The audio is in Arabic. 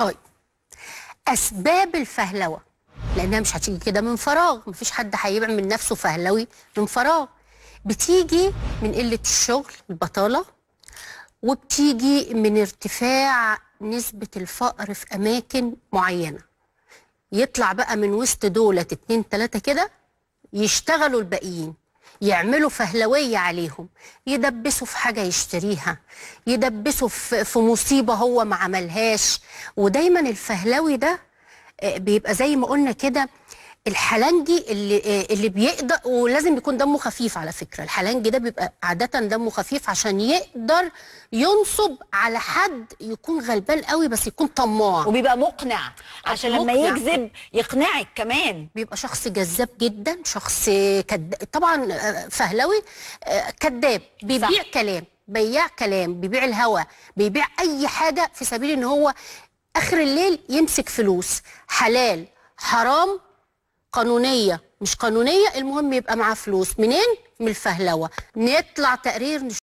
طيب اسباب الفهلوه لانها مش هتيجي كده من فراغ مفيش حد هيبقى من نفسه فهلوي من فراغ بتيجي من قله الشغل البطاله وبتيجي من ارتفاع نسبه الفقر في اماكن معينه يطلع بقى من وسط دولة اتنين تلاتة كده يشتغلوا الباقيين يعملوا فهلوية عليهم يدبسوا في حاجة يشتريها يدبسوا في مصيبة هو ما عملهاش ودايما الفهلوي ده آه، بيبقى زي ما قلنا كده الحلنجي اللي آه، اللي بيقدر ولازم يكون دمه خفيف على فكره الحلنجي ده بيبقى عاده دمه خفيف عشان يقدر ينصب على حد يكون غلبان قوي بس يكون طماع وبيبقى مقنع عشان مقنع. لما يكذب يقنعك كمان بيبقى شخص جذاب جدا شخص كد... طبعا آه، فهلوي آه، كذاب بيبيع صح. كلام بياع كلام بيبيع الهوى بيبيع اي حاجه في سبيل ان هو اخر الليل يمسك فلوس حلال حرام قانونيه مش قانونيه المهم يبقى معاه فلوس منين من الفهلوه نطلع تقرير